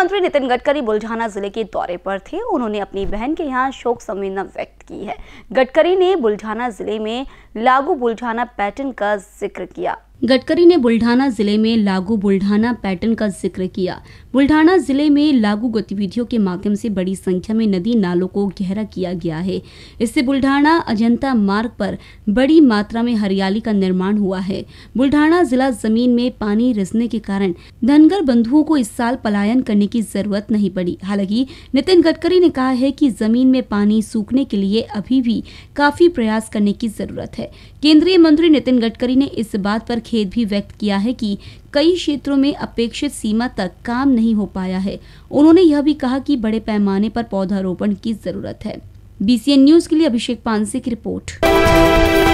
मुख्यमंत्री नितिन गडकरी बुलझाना जिले के दौरे पर थे उन्होंने अपनी बहन के यहाँ शोक संवेदना व्यक्त की है गडकरी ने बुलझाना जिले में लागू बुलझाना पैटर्न का जिक्र किया गडकरी ने बुल्ढाना जिले में लागू बुल्ढाना पैटर्न का जिक्र किया बुल्ढाना जिले में लागू गतिविधियों के माध्यम से बड़ी संख्या में नदी नालों को गहरा किया गया है इससे बुल्ढाना अजंता मार्ग पर बड़ी मात्रा में हरियाली का निर्माण हुआ है बुल्ढाना जिला जमीन में पानी रिसने के कारण धनगर बंधुओं को इस साल पलायन करने की जरूरत नहीं पड़ी हालांकि नितिन गडकरी ने कहा है की जमीन में पानी सूखने के लिए अभी भी काफी प्रयास करने की जरूरत है केंद्रीय मंत्री नितिन गडकरी ने इस बात पर खेद भी व्यक्त किया है कि कई क्षेत्रों में अपेक्षित सीमा तक काम नहीं हो पाया है उन्होंने यह भी कहा कि बड़े पैमाने पर पौधारोपण की जरूरत है बीसीएन न्यूज के लिए अभिषेक पानसे की रिपोर्ट